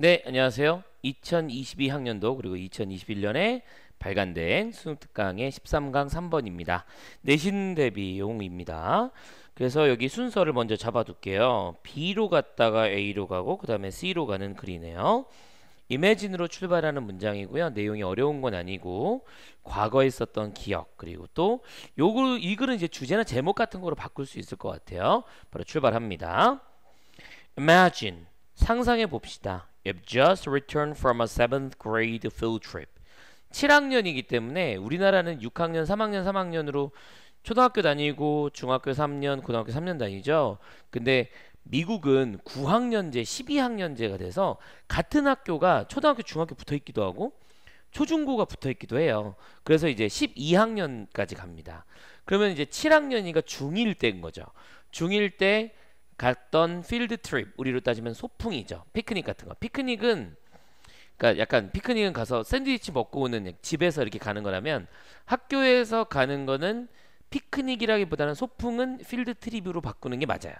네, 안녕하세요. 2022학년도 그리고 2021년에 발간된 수능특강의 13강 3번입니다. 내신 대비용입니다. 그래서 여기 순서를 먼저 잡아둘게요. B로 갔다가 A로 가고 그 다음에 C로 가는 글이네요. 이매진으로 출발하는 문장이고요. 내용이 어려운 건 아니고 과거에 있었던 기억 그리고 또 이 글은 이제 주제나 제목 같은 거로 바꿀 수 있을 것 같아요. 바로 출발합니다. Imagine 상상해 봅시다. I've just returned from a seventh grade field trip. 7학년이기 때문에 우리나라는 6학년, 3학년, 3학년으로 초등학교 다니고 중학교 3년, 고등학교 3년 다니죠. 근데 미국은 9학년제, 12학년제가 돼서 같은 학교가 초등학교, 중학교 붙어 있기도 하고 초중고가 붙어 있기도 해요. 그래서 이제 12학년까지 갑니다. 그러면 이제 7학년이가 중1 때인 거죠. 중1 때 갔던 필드 트립 우리로 따지면 소풍이죠 피크닉 같은 거 피크닉은 그러니까 약간 피크닉은 가서 샌드위치 먹고 오는 집에서 이렇게 가는 거라면 학교에서 가는 거는 피크닉이라기보다는 소풍은 필드 트립으로 바꾸는 게 맞아요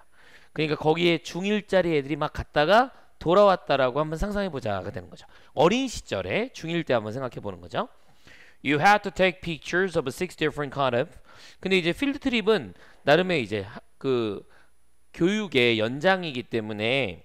그러니까 거기에 중1짜리 애들이 막 갔다가 돌아왔다라고 한번 상상해 보자가 되는 거죠 어린 시절에 중1 때 한번 생각해 보는 거죠 You had to take pictures of six different kind of 근데 이제 필드 트립은 나름의 이제 그 교육의 연장이기 때문에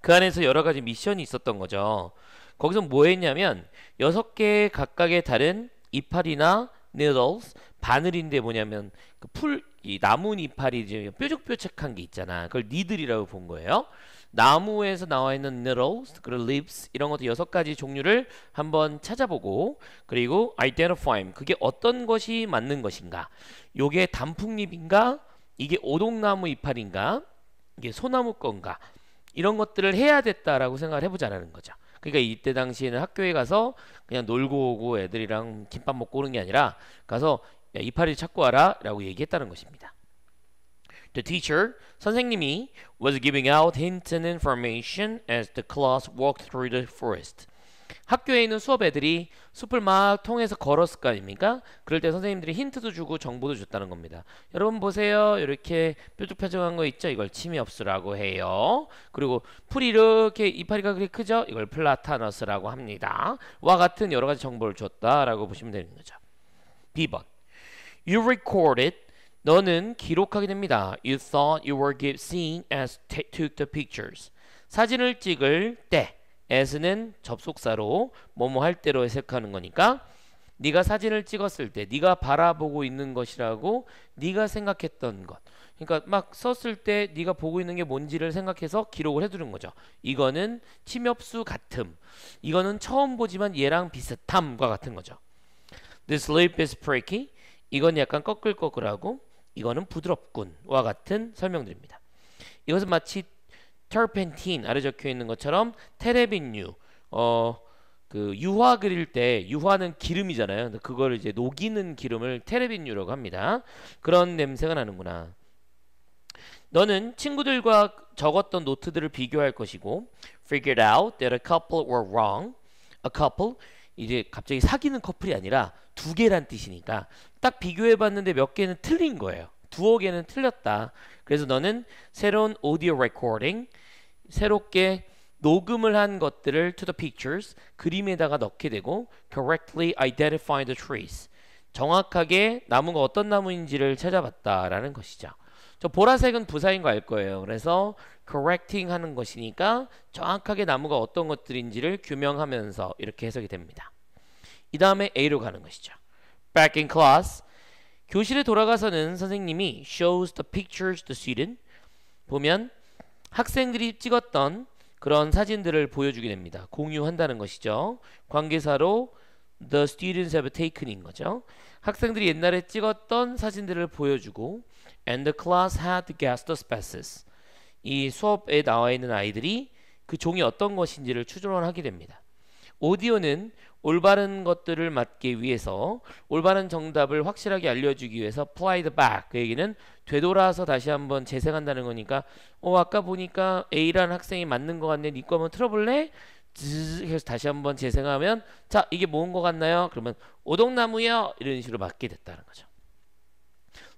그 안에서 여러 가지 미션이 있었던 거죠. 거기서 뭐 했냐면 여섯 개 각각의 다른 이파리나 needles 바늘인데 뭐냐면 그풀이 나무 이파리 뾰족뾰족한 게 있잖아. 그걸 니들이라고 본 거예요. 나무에서 나와 있는 needles, 그리고 leaves 이런 것도 여섯 가지 종류를 한번 찾아보고 그리고 identify 그게 어떤 것이 맞는 것인가. 요게 단풍잎인가? 이게 오동나무 이파리인가 이게 소나무 건가 이런 것들을 해야 됐다라고 생각을 해보자는 거죠. 그러니까 이때 당시에는 학교에 가서 그냥 놀고 오고 애들이랑 김밥 먹고 오는 게 아니라 가서 야, 이파리 를 찾고 와라 라고 얘기했다는 것입니다. The teacher, 선생님이 was giving out hints and information as the class walked through the forest. 학교에 있는 수업 애들이 숲을 막 통해서 걸었을 거 아닙니까? 그럴 때 선생님들이 힌트도 주고 정보도 줬다는 겁니다. 여러분 보세요. 이렇게 뾰족뾰족한 거 있죠? 이걸 침이없수라고 해요. 그리고 풀이 이렇게 이파리가 그렇게 크죠? 이걸 플라타너스라고 합니다. 와 같은 여러 가지 정보를 줬다라고 보시면 되는 거죠. B번 You recorded 너는 기록하게 됩니다. You thought you were seen as took the pictures. 사진을 찍을 때 as는 접속사로 뭐뭐 할 때로 해석하는 거니까 네가 사진을 찍었을 때 네가 바라보고 있는 것이라고 네가 생각했던 것 그러니까 막 썼을 때 네가 보고 있는 게 뭔지를 생각해서 기록을 해두는 거죠 이거는 침엽수 같음 이거는 처음 보지만 얘랑 비슷함과 같은 거죠 This leaf is pricky 이건 약간 꺼끌꺼끌하고 이거는 부드럽군와 같은 설명들입니다 이것은 마치 t 펜틴 아래 적혀 있는 것처럼 테레빈유 어 그 유화 그릴 때 유화는 기름이잖아요. 그걸 이제 녹이는 기름을 테레빈유라고 합니다. 그런 냄새가 나는구나. 너는 친구들과 적었던 노트들을 비교할 것이고 figured out that a couple were wrong. a couple 이제 갑자기 사귀는 커플이 아니라 두 개란 뜻이니까 딱 비교해 봤는데 몇 개는 틀린 거예요. 두어 개는 틀렸다. 그래서 너는 새로운 오디오 레코딩 새롭게 녹음을 한 것들을 to the pictures 그림에다가 넣게 되고 correctly identify the trees 정확하게 나무가 어떤 나무인지를 찾아봤다라는 것이죠. 저 보라색은 부사인 거 알 거예요. 그래서 correcting 하는 것이니까 정확하게 나무가 어떤 것들인지를 규명하면서 이렇게 해석이 됩니다. 이 다음에 A로 가는 것이죠. Back in class 교실에 돌아가서는 선생님이 shows the pictures to student 보면 학생들이 찍었던 그런 사진들을 보여주게 됩니다. 공유한다는 것이죠. 관계사로 the students have taken인 거죠. 학생들이 옛날에 찍었던 사진들을 보여주고 and the class had g u e s t spaces. 이 수업에 나와 있는 아이들이 그 종이 어떤 것인지를 추론하게 됩니다. 오디오는 올바른 것들을 맞기 위해서 올바른 정답을 확실하게 알려주기 위해서 plied back 그 얘기는 되돌아서 다시 한번 재생한다는 거니까 어 아까 보니까 A라는 학생이 맞는 것 같네 니꺼네 한번 틀어볼래? 그래서 다시 한번 재생하면 자 이게 뭔것 같나요? 그러면 오동나무요 이런 식으로 맞게 됐다는 거죠.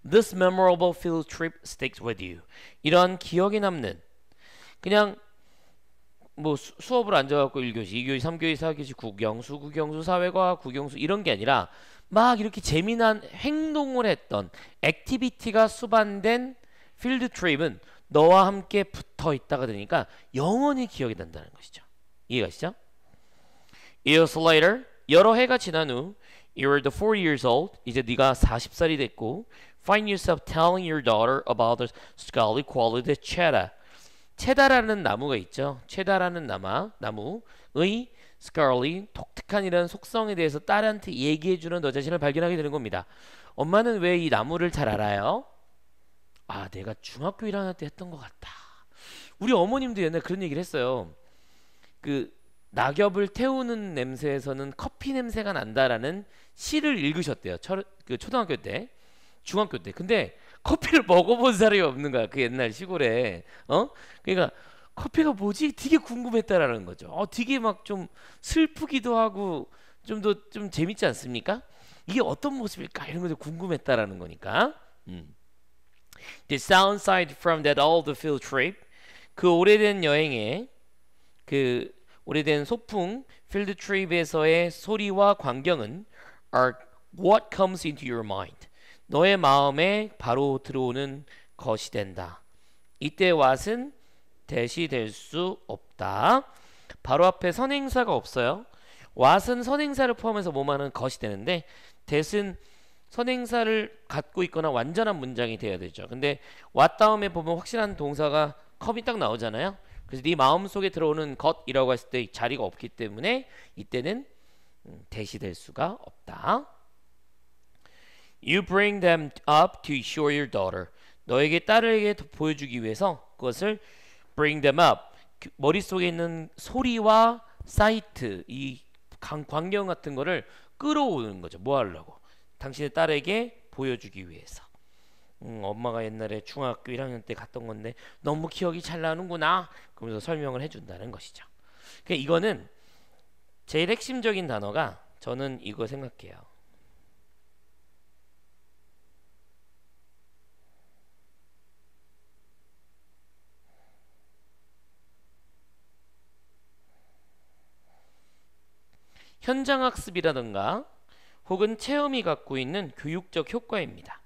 This memorable field trip sticks with you. 이런 기억이 남는 그냥 뭐 수, 수업을 앉아갖고 1교시, 2교시, 3교시, 4교시, 국영수, 국영수, 사회과학, 국영수 이런 게 아니라 막 이렇게 재미난 행동을 했던 액티비티가 수반된 필드 트립은 너와 함께 붙어 있다가 되니까 영원히 기억이 난다는 것이죠. 이해가시죠? Years later, 여러 해가 지난 후 You were the four years old. 이제 네가 40살이 됐고 Find yourself telling your daughter about the scholarly quality t h a Cheta 체다라는 나무가 있죠. 체다라는 나마, 나무의 스칼리 독특한 이런 속성에 대해서 딸한테 얘기해주는 너 자신을 발견하게 되는 겁니다. 엄마는 왜 이 나무를 잘 알아요? 아 내가 중학교 1학년 때 했던 것 같다. 우리 어머님도 옛날 에 그런 얘기를 했어요. 그 낙엽을 태우는 냄새에서는 커피 냄새가 난다라는 시를 읽으셨대요. 초, 그 초등학교 때, 중학교 때. 근데 커피를 먹어본 사람이 없는 거야. 그 옛날 시골에. 어? 그러니까 커피가 뭐지? 되게 궁금했다라는 거죠. 어, 되게 막 좀 슬프기도 하고 좀 더좀 좀 재밌지 않습니까? 이게 어떤 모습일까 이런 것도 궁금했다라는 거니까. 음. The sound side from that old field trip. 그 오래된 여행에 그 오래된 소풍 필드 트립에서의 소리와 광경은 are what comes into your mind. 너의 마음에 바로 들어오는 것이 된다. 이때 왓은 대시 될 수 없다. 바로 앞에 선행사가 없어요. 왓은 선행사를 포함해서 뭐하는 것이 되는데 대신 선행사를 갖고 있거나 완전한 문장이 돼야 되죠. 근데 왓 다음에 보면 확실한 동사가 컵이 딱 나오잖아요. 그래서 네 마음속에 들어오는 것이라고 했을 때 자리가 없기 때문에 이때는 음, 대시될 수가 없다. You bring them up to show your daughter. 너에게 딸에게 보여주기 위해서 그것을 bring them up. 그 머릿속에 있는 소리와 사이트, 이 광경 같은 거를 끌어오는 거죠. 뭐 하려고? 당신의 딸에게 보여주기 위해서. 음, 엄마가 옛날에 중학교 1학년 때 갔던 건데 너무 기억이 잘 나는구나. 그러면서 설명을 해준다는 것이죠. 그러니까 이거는 제일 핵심적인 단어가 저는 이거 생각해요. 현장학습이라든가 혹은 체험이 갖고 있는 교육적 효과입니다.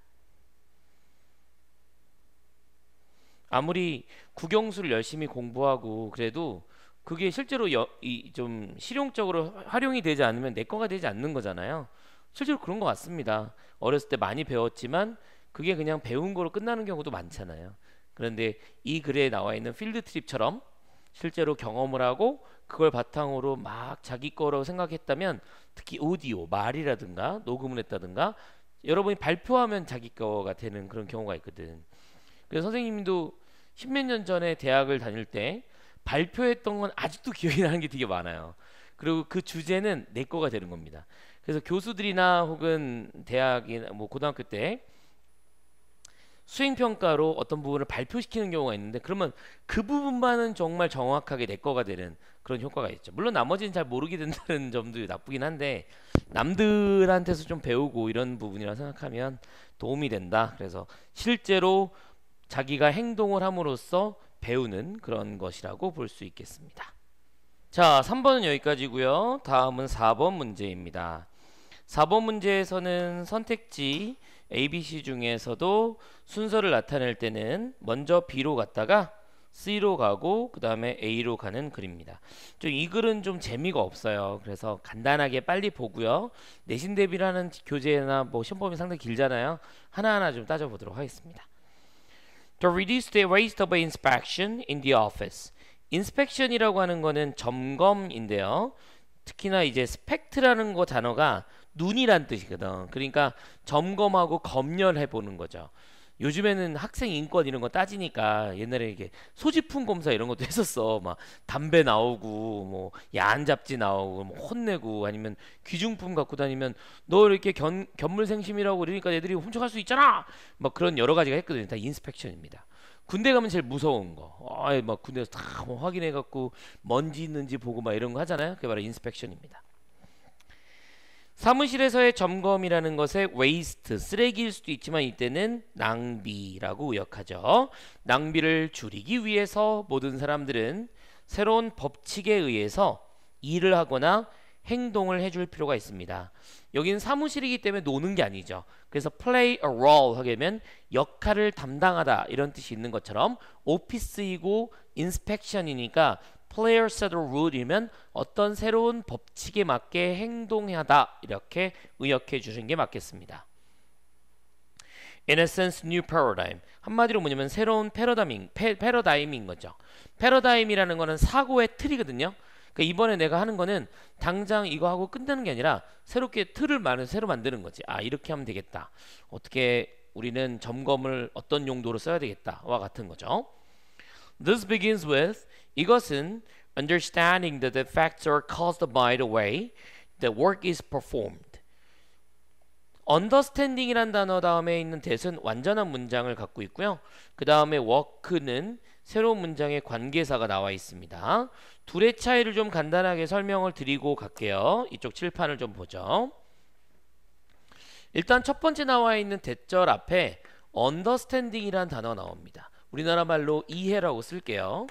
아무리 국영수를 열심히 공부하고 그래도 그게 실제로 여, 이, 좀 실용적으로 활용이 되지 않으면 내 거가 되지 않는 거잖아요. 실제로 그런 것 같습니다. 어렸을 때 많이 배웠지만 그게 그냥 배운 거로 끝나는 경우도 많잖아요. 그런데 이 글에 나와 있는 필드 트립처럼 실제로 경험을 하고 그걸 바탕으로 막 자기 거라고 생각했다면 특히 오디오 말이라든가 녹음을 했다든가 여러분이 발표하면 자기 거가 되는 그런 경우가 있거든. 그래서 선생님도 십몇 년 전에 대학을 다닐 때 발표했던 건 아직도 기억이 나는 게 되게 많아요. 그리고 그 주제는 내 거가 되는 겁니다. 그래서 교수들이나 혹은 대학이나 뭐 고등학교 때 수행평가로 어떤 부분을 발표시키는 경우가 있는데 그러면 그 부분만은 정말 정확하게 내 거가 되는 그런 효과가 있죠. 물론 나머지는 잘 모르게 된다는 점도 나쁘긴 한데 남들한테서 좀 배우고 이런 부분이라 생각하면 도움이 된다. 그래서 실제로 자기가 행동을 함으로써 배우는 그런 것이라고 볼 수 있겠습니다. 자, 3번은 여기까지고요. 다음은 4번 문제입니다. 4번 문제에서는 선택지 A, B, C 중에서도 순서를 나타낼 때는 먼저 B로 갔다가 C로 가고 그 다음에 A로 가는 글입니다. 좀 이 글은 좀 재미가 없어요. 그래서 간단하게 빨리 보고요. 내신 대비라는 교재나 뭐 시험범위 상당히 길잖아요. 하나하나 좀 따져보도록 하겠습니다. To reduce the waste of inspection in the office. inspection이라고 하는 거는 점검인데요. 특히나 이제 스펙트라는 거 단어가 눈이란 뜻이거든. 그러니까 점검하고 검열해 보는 거죠. 요즘에는 학생 인권 이런 거 따지니까 옛날에 이게 소지품 검사 이런 것도 했었어. 막 담배 나오고 뭐 야한 잡지 나오고 뭐 혼내고 아니면 귀중품 갖고 다니면 너 이렇게 견, 견물생심이라고 그러니까 애들이 훔쳐갈 수 있잖아. 막 그런 여러 가지가 했거든요. 다 인스펙션입니다. 군대 가면 제일 무서운 거. 아이 막 군대에서 다뭐 확인해 갖고 먼지 있는지 보고 막 이런 거 하잖아요. 그게 바로 인스펙션입니다. 사무실에서의 점검이라는 것에 웨이스트, 쓰레기일 수도 있지만 이때는 낭비라고 의역하죠. 낭비를 줄이기 위해서 모든 사람들은 새로운 법칙에 의해서 일을 하거나 행동을 해줄 필요가 있습니다. 여기는 사무실이기 때문에 노는 게 아니죠. 그래서 play a role 하게 되면 역할을 담당하다 이런 뜻이 있는 것처럼 오피스이고 인스펙션이니까 player set rule이면 어떤 새로운 법칙에 맞게 행동하다 이렇게 의역해 주신 게 맞겠습니다. In a sense, new paradigm. 한마디로 뭐냐면 새로운 패러다임, 패, 패러다임인 거죠. 패러다임이라는 거는 사고의 틀이거든요. 그러니까 이번에 내가 하는 거는 당장 이거 하고 끝내는 게 아니라 새롭게 틀을 만, 새로 만드는 거지. 아 이렇게 하면 되겠다. 어떻게 우리는 점검을 어떤 용도로 써야 되겠다와 같은 거죠. This begins with 이것은 understanding that the effects are caused by the way the work is performed. understanding이란 단어 다음에 있는 that은 완전한 문장을 갖고 있고요. 그 다음에 work는 새로운 문장의 관계사가 나와 있습니다. 둘의 차이를 좀 간단하게 설명을 드리고 갈게요. 이쪽 칠판을 좀 보죠. 일단 첫 번째 나와 있는 대절 앞에 understanding이란 단어 나옵니다. 우리나라 말로 이해라고 쓸게요.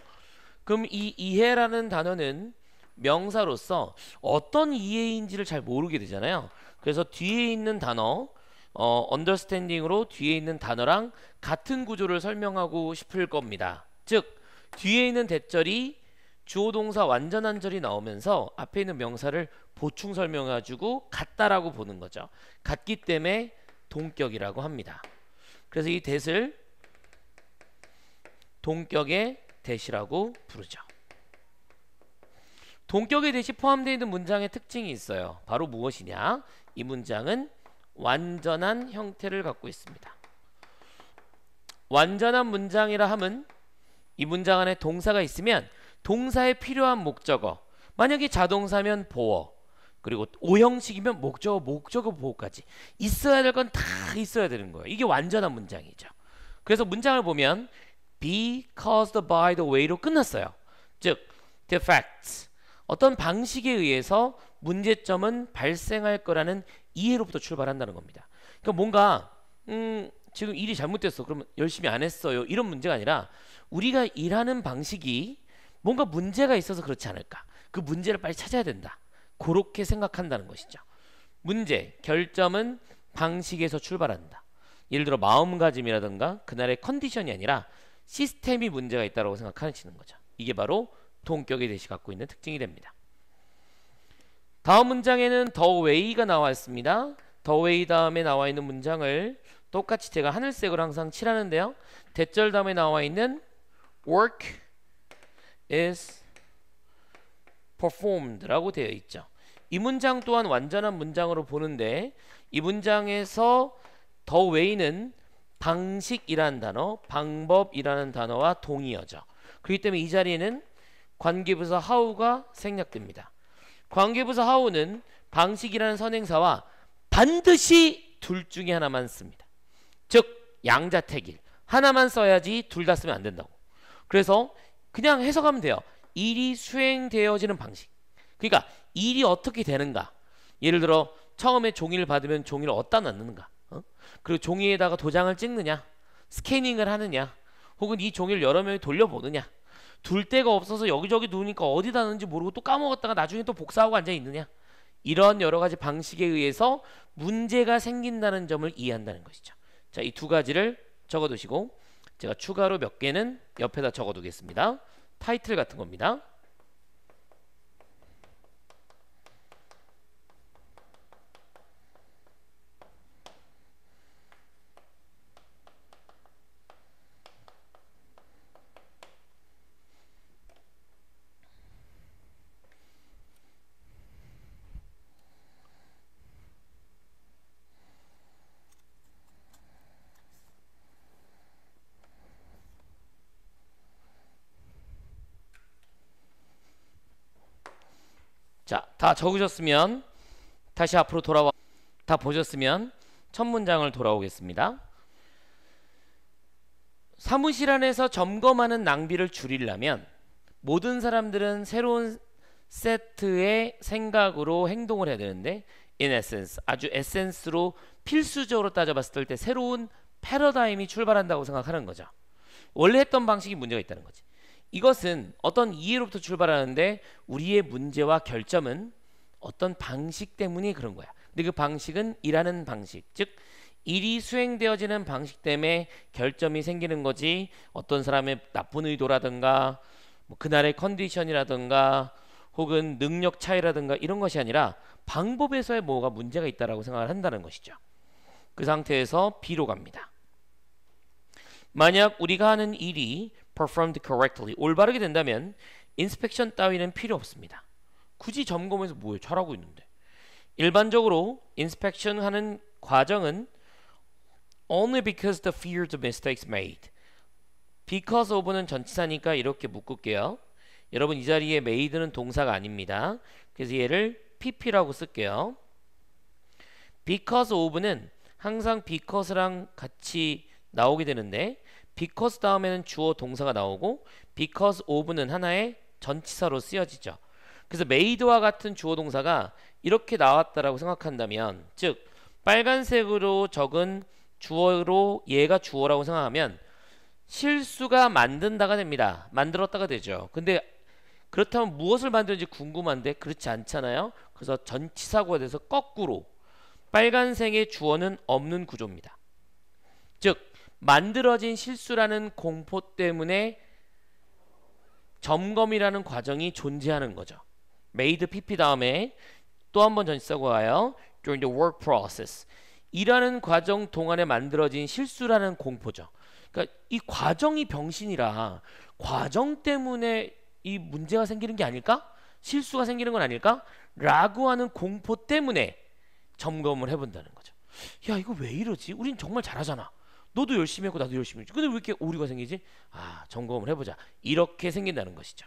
그럼 이 이해라는 단어는 명사로서 어떤 이해인지를 잘 모르게 되잖아요. 그래서 뒤에 있는 단어 어, understanding으로 뒤에 있는 단어랑 같은 구조를 설명하고 싶을 겁니다. 즉 뒤에 있는 대절이 주어 동사 완전한 절이 나오면서 앞에 있는 명사를 보충 설명해주고 같다라고 보는 거죠. 같기 때문에 동격이라고 합니다. 그래서 이 대을 동격의 대시라고 부르죠. 동격의 대시 포함되어 있는 문장의 특징이 있어요. 바로 무엇이냐? 이 문장은 완전한 형태를 갖고 있습니다. 완전한 문장이라 함은 이 문장 안에 동사가 있으면 동사에 필요한 목적어 만약에 자동사면 보어 그리고 오형식이면 목적어 목적어 보호까지 있어야 될 건 다 있어야 되는 거예요. 이게 완전한 문장이죠. 그래서 문장을 보면 be caused by the way로 끝났어요. 즉, the facts. 어떤 방식에 의해서 문제점은 발생할 거라는 이해로부터 출발한다는 겁니다. 그러니까 뭔가 음, 지금 일이 잘못됐어. 그러면 열심히 안 했어요. 이런 문제가 아니라 우리가 일하는 방식이 뭔가 문제가 있어서 그렇지 않을까. 그 문제를 빨리 찾아야 된다. 그렇게 생각한다는 것이죠. 문제, 결점은 방식에서 출발한다. 예를 들어 마음가짐이라든가 그날의 컨디션이 아니라 시스템이 문제가 있다고 생각하시는 거죠. 이게 바로 동격의 대시 갖고 있는 특징이 됩니다. 다음 문장에는 더 웨이가 나왔습니다. 더 웨이 다음에 나와 있는 문장을 똑같이 제가 하늘색으로 항상 칠하는데요. 대절 다음에 나와 있는 work is performed라고 되어 있죠. 이 문장 또한 완전한 문장으로 보는데 이 문장에서 더 웨이는 방식이라는 단어, 방법이라는 단어와 동의어죠. 그렇기 때문에 이 자리에는 관계부사 how가 생략됩니다. 관계부사 how는 방식이라는 선행사와 반드시 둘 중에 하나만 씁니다. 즉 양자택일 하나만 써야지 둘 다 쓰면 안 된다고. 그래서 그냥 해석하면 돼요. 일이 수행되어지는 방식. 그러니까 일이 어떻게 되는가. 예를 들어 처음에 종이를 받으면 종이를 어디다 넣는가. 그리고 종이에다가 도장을 찍느냐 스캐닝을 하느냐 혹은 이 종이를 여러 명이 돌려보느냐 둘 데가 없어서 여기저기 누우니까 어디다 넣는지 모르고 또 까먹었다가 나중에 또 복사하고 앉아있느냐 이런 여러 가지 방식에 의해서 문제가 생긴다는 점을 이해한다는 것이죠 자이 두 가지를 적어두시고 제가 추가로 몇 개는 옆에다 적어두겠습니다 타이틀 같은 겁니다 다 적으셨으면 다시 앞으로 돌아와 다 보셨으면 첫 문장을 돌아오겠습니다. 사무실 안에서 점검하는 낭비를 줄이려면 모든 사람들은 새로운 세트의 생각으로 행동을 해야 되는데 in essence 아주 에센스로 필수적으로 따져봤을 때 새로운 패러다임이 출발한다고 생각하는 거죠. 원래 했던 방식이 문제가 있다는 거지. 이것은 어떤 이해로부터 출발하는데 우리의 문제와 결점은 어떤 방식 때문에 그런 거야. 근데 그 방식은 일하는 방식, 즉 일이 수행되어지는 방식 때문에 결점이 생기는 거지 어떤 사람의 나쁜 의도라든가 뭐 그날의 컨디션이라든가 혹은 능력 차이라든가 이런 것이 아니라 방법에서의 뭐가 문제가 있다라고 생각을 한다는 것이죠. 그 상태에서 B로 갑니다. 만약 우리가 하는 일이 performed correctly 올바르게 된다면 인스펙션 따위는 필요 없습니다. 굳이 점검해서 뭐해 잘하고 있는데 일반적으로 인스펙션 하는 과정은 only because the fear the mistakes made because of는 전치사니까 이렇게 묶을게요 여러분 이 자리에 made는 동사가 아닙니다 그래서 얘를 pp라고 쓸게요 because of는 항상 because랑 같이 나오게 되는데 because 다음에는 주어 동사가 나오고 because of는 하나의 전치사로 쓰여지죠 그래서 메이드와 같은 주어 동사가 이렇게 나왔다라고 생각한다면 즉 빨간색으로 적은 주어로 얘가 주어라고 생각하면 실수가 만든다가 됩니다. 만들었다가 되죠. 근데 그렇다면 무엇을 만드는지 궁금한데 그렇지 않잖아요. 그래서 전치사고가 돼서 거꾸로 빨간색의 주어는 없는 구조입니다. 즉 만들어진 실수라는 공포 때문에 점검이라는 과정이 존재하는 거죠. made pp 다음에 또 한 번 전치사고 와요. during the work process. 일하는 과정 동안에 만들어진 실수라는 공포죠. 그러니까 이 과정이 병신이라 과정 때문에 이 문제가 생기는 게 아닐까? 실수가 생기는 건 아닐까? 라고 하는 공포 때문에 점검을 해본다는 거죠. 야 이거 왜 이러지? 우린 정말 잘하잖아. 너도 열심히 했고 나도 열심히 했지. 근데 왜 이렇게 오류가 생기지? 아 점검을 해보자. 이렇게 생긴다는 것이죠.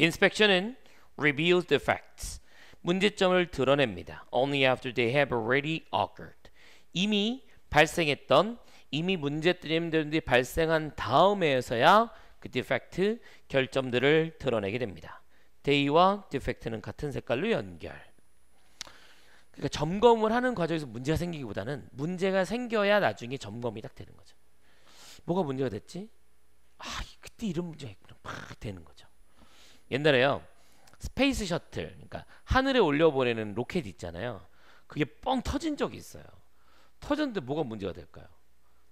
Inspection은 reveals the facts. 문제점을 드러냅니다. Only after they have already occurred. 이미 발생했던 이미 문제점들이 발생한 다음에서야 그 디펙트 결점들을 드러내게 됩니다. 데이와 디펙트는 같은 색깔로 연결. 그러니까 점검을 하는 과정에서 문제가 생기기보다는 문제가 생겨야 나중에 점검이 딱 되는 거죠. 뭐가 문제가 됐지? 아 그때 이런 문제가 있구나. 팍 되는 거죠. 옛날에요. 스페이스 셔틀, 그러니까 하늘에 올려보내는 로켓 있잖아요. 그게 뻥 터진 적이 있어요. 터졌는데 뭐가 문제가 될까요?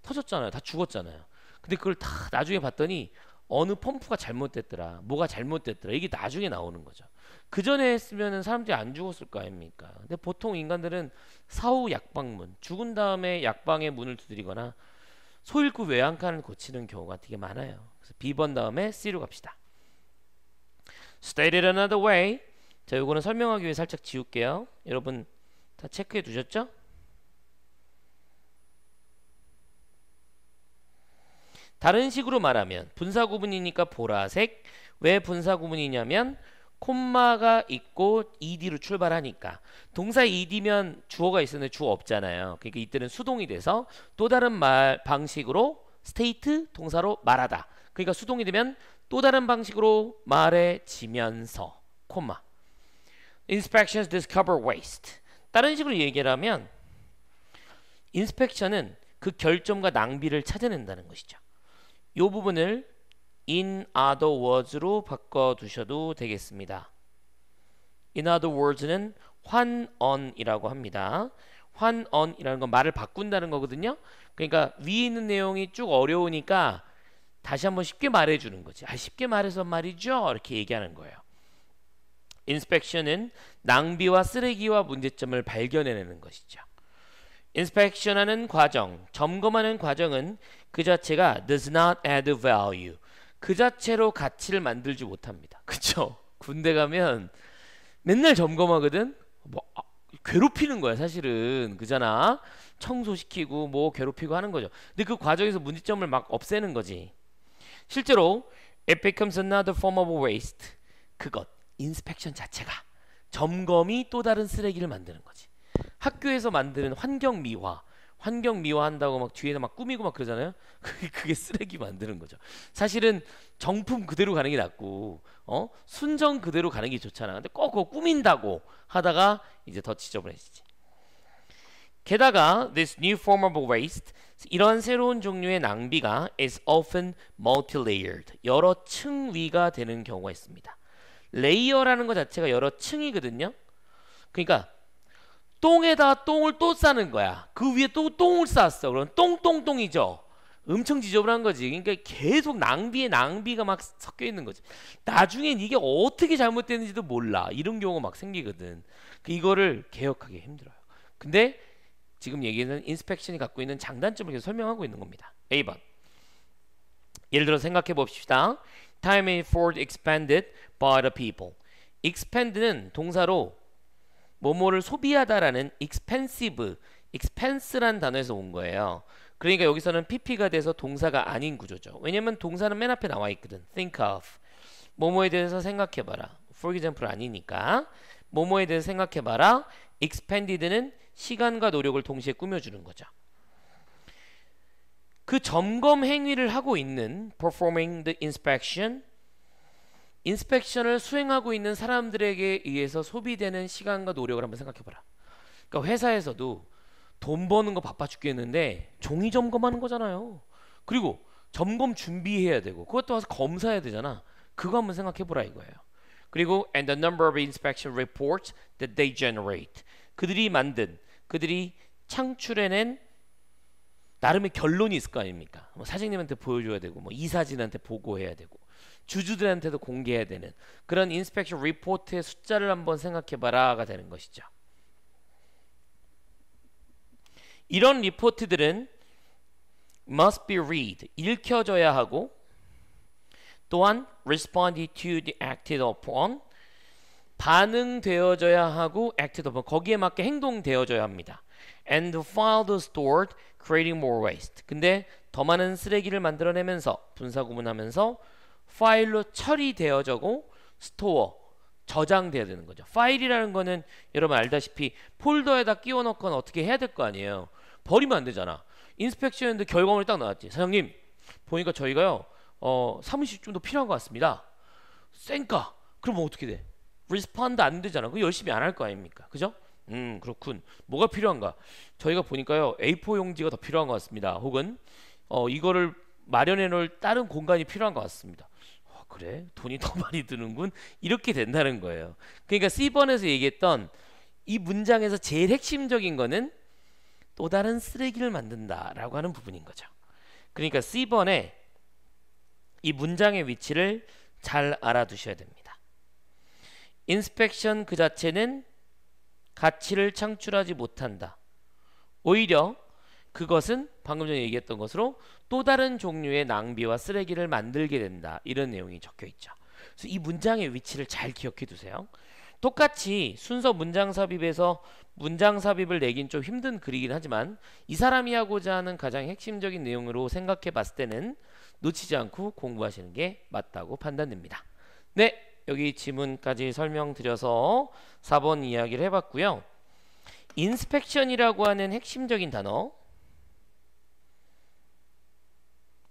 터졌잖아요. 다 죽었잖아요. 근데 그걸 다 나중에 봤더니 어느 펌프가 잘못됐더라, 뭐가 잘못됐더라 이게 나중에 나오는 거죠. 그 전에 했으면 사람들이 안 죽었을 거 아닙니까? 근데 보통 인간들은 사후 약방문, 죽은 다음에 약방의 문을 두드리거나 소일구 외양간을 고치는 경우가 되게 많아요. 그래서 B번 다음에 C로 갑시다. Stated another way. 자, 요거는 설명하기 위해 살짝 지울게요. 여러분 다 체크해 두셨죠? 다른 식으로 말하면 분사 구분이니까 보라색 왜 분사 구분이냐면 콤마가 있고 ed로 출발하니까 동사 ed면 주어가 있었는데 주어 없잖아요 그러니까 이때는 수동이 돼서 또 다른 말 방식으로 스테이트 동사로 말하다 그러니까 수동이 되면 또 다른 방식으로 말해지면서 콤마 inspections discover waste 다른 식으로 얘기하면 인스펙션은 그 결점과 낭비를 찾아낸다는 것이죠. 이 부분을 in other words로 바꿔두셔도 되겠습니다. in other words는 환언이라고 합니다. 환언이라는 건 말을 바꾼다는 거거든요. 그러니까 위에 있는 내용이 쭉 어려우니까 다시 한번 쉽게 말해주는 거지. 아, 쉽게 말해서 말이죠. 이렇게 얘기하는 거예요. 인스펙션은 낭비와 쓰레기와 문제점을 발견해내는 것이죠. 인스펙션하는 과정, 점검하는 과정은 그 자체가 does not add value. 그 자체로 가치를 만들지 못합니다. 그쵸? 군대 가면 맨날 점검하거든? 뭐, 아, 괴롭히는 거야, 사실은. 그잖아? 청소시키고 뭐 괴롭히고 하는 거죠. 근데 그 과정에서 문제점을 막 없애는 거지. 실제로 it becomes another form of waste. 그것 인스펙션 자체가 점검이 또 다른 쓰레기를 만드는 거지. 학교에서 만드는 환경 미화 환경 미화한다고 막 뒤에서 막 꾸미고 막 그러잖아요. 그게, 그게 쓰레기 만드는 거죠. 사실은 정품 그대로 가는 게 낫고 어? 순정 그대로 가는 게 좋잖아. 근데 꼭 그거 꾸민다고 하다가 이제 더 지저분해지지. 게다가 this new form of waste 이런 새로운 종류의 낭비가 is often multi-layered 여러 층위가 되는 경우가 있습니다. 레이어라는 것 자체가 여러 층이거든요. 그러니까 똥에다 똥을 또 싸는 거야. 그 위에 또 똥을 쌌어. 그럼 똥똥똥이죠. 엄청 지저분한 거지. 그러니까 계속 낭비에 낭비가 막 섞여 있는 거지. 나중엔 이게 어떻게 잘못됐는지도 몰라. 이런 경우가 막 생기거든. 그 이거를 개혁하기 힘들어요. 근데 지금 얘기는 인스펙션이 갖고 있는 장단점을 계속 설명하고 있는 겁니다. A번 예를 들어 생각해 봅시다. Time in Ford expanded by the people. expand는 동사로 뭐뭐를 소비하다라는 expensive, expense란 단어에서 온 거예요. 그러니까 여기서는 pp가 돼서 동사가 아닌 구조죠. 왜냐면 동사는 맨 앞에 나와 있거든. think of. 뭐뭐에 대해서 생각해 봐라. for example 아니니까. 뭐뭐에 대해서 생각해 봐라. expanded는 시간과 노력을 동시에 꾸며주는 거죠. 그 점검 행위를 하고 있는 performing the inspection 인스펙션을 수행하고 있는 사람들에게 의해서 소비되는 시간과 노력을 한번 생각해 봐라. 그러니까 회사에서도 돈 버는 거 바빠 죽겠는데 종이 점검하는 거잖아요. 그리고 점검 준비해야 되고 그것도 와서 검사해야 되잖아. 그거 한번 생각해 보라 이거예요. 그리고 and the number of inspection reports that they generate 그들이 만든 그들이 창출해낸 나름의 결론이 있을 거 아닙니까? 뭐 사장님한테 보여줘야 되고 뭐 이사진한테 보고해야 되고 주주들한테도 공개해야 되는 그런 인스펙션 리포트의 숫자를 한번 생각해봐라가 되는 것이죠. 이런 리포트들은 must be read, 읽혀져야 하고 또한 responded to acted upon, 반응되어져야 하고 acted upon 거기에 맞게 행동되어져야 합니다. And the filed stored creating more waste. 근데 더 많은 쓰레기를 만들어내면서 분사 구분하면서 파일로 처리되어져고 스토어 저장돼야 되는 거죠. 파일이라는 거는 여러분 알다시피 폴더에다 끼워 넣건 어떻게 해야 될 거 아니에요. 버리면 안 되잖아. 인스펙션 했데 결과물이 딱 나왔지. 사장님 보니까 저희가요. 어, 사무실 좀 더 필요한 것 같습니다. 쌩까? 그럼 어떻게 돼? 리스펀드 안 되잖아. 그 열심히 안 할 거 아닙니까? 그죠? 음, 그렇군. 뭐가 필요한가? 저희가 보니까요. A4 용지가 더 필요한 것 같습니다. 혹은 어, 이거를 마련해 놓을 다른 공간이 필요한 것 같습니다. 어, 그래? 돈이 더 많이 드는군. 이렇게 된다는 거예요. 그러니까 C번에서 얘기했던 이 문장에서 제일 핵심적인 거는 또 다른 쓰레기를 만든다라고 하는 부분인 거죠. 그러니까 C번에 이 문장의 위치를 잘 알아두셔야 됩니다. 인스펙션 그 자체는 가치를 창출하지 못한다. 오히려 그것은 방금 전에 얘기했던 것으로 또 다른 종류의 낭비와 쓰레기를 만들게 된다. 이런 내용이 적혀 있죠. 그래서 이 문장의 위치를 잘 기억해 두세요. 똑같이 순서 문장 삽입에서 문장 삽입을 내긴 좀 힘든 글이긴 하지만 이 사람이 하고자 하는 가장 핵심적인 내용으로 생각해 봤을 때는 놓치지 않고 공부하시는 게 맞다고 판단됩니다. 네, 여기 지문까지 설명드려서 4번 이야기를 해봤고요. 인스펙션이라고 하는 핵심적인 단어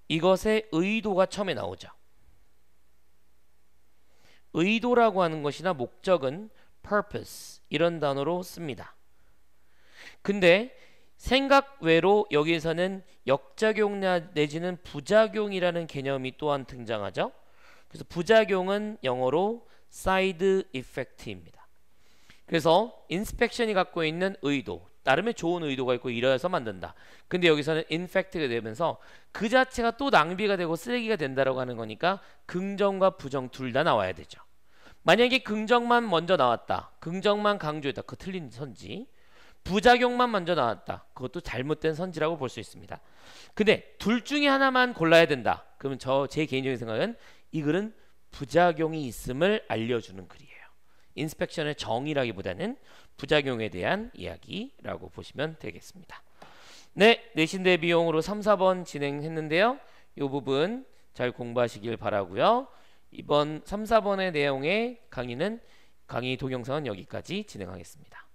이것의 의도가 처음에 나오죠. 의도라고 하는 것이나 목적은 purpose 이런 단어로 씁니다. 근데 생각 외로 여기에서는 역작용 내지는 부작용이라는 개념이 또한 등장하죠. 그래서 부작용은 영어로 사이드 이펙트입니다 그래서 인스펙션이 갖고 있는 의도 나름의 좋은 의도가 있고 이래서 만든다. 근데 여기서는 인펙트가 되면서 그 자체가 또 낭비가 되고 쓰레기가 된다라고 하는 거니까 긍정과 부정 둘 다 나와야 되죠. 만약에 긍정만 먼저 나왔다. 긍정만 강조했다. 그 틀린 선지. 부작용만 먼저 나왔다. 그것도 잘못된 선지라고 볼 수 있습니다. 근데 둘 중에 하나만 골라야 된다. 그러면 저 제 개인적인 생각은 이 글은 부작용이 있음을 알려주는 글이에요. 인스펙션의 정의라기보다는 부작용에 대한 이야기라고 보시면 되겠습니다. 네, 내신대 비용으로 3, 4번 진행했는데요. 이 부분 잘 공부하시길 바라고요. 이번 3, 4번의 내용의 강의는 강의 동영상은 여기까지 진행하겠습니다.